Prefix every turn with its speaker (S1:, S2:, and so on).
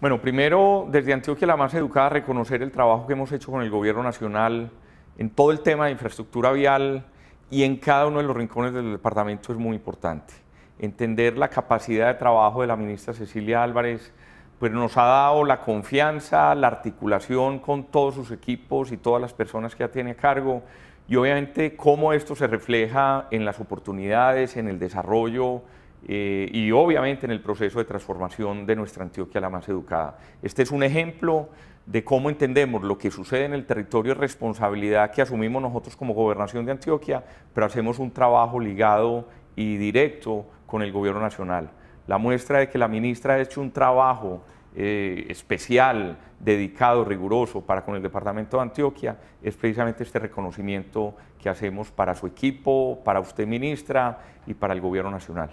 S1: Bueno, primero, desde Antioquia La Más Educada, reconocer el trabajo que hemos hecho con el Gobierno Nacional en todo el tema de infraestructura vial y en cada uno de los rincones del departamento es muy importante. Entender la capacidad de trabajo de la ministra Cecilia Álvarez, pues nos ha dado la confianza, la articulación con todos sus equipos y todas las personas que ya tiene a cargo y obviamente cómo esto se refleja en las oportunidades, en el desarrollo, eh, y obviamente en el proceso de transformación de nuestra Antioquia la más educada. Este es un ejemplo de cómo entendemos lo que sucede en el territorio, y responsabilidad que asumimos nosotros como gobernación de Antioquia, pero hacemos un trabajo ligado y directo con el gobierno nacional. La muestra de que la ministra ha hecho un trabajo eh, especial, dedicado, riguroso para con el Departamento de Antioquia es precisamente este reconocimiento que hacemos para su equipo, para usted ministra y para el Gobierno Nacional.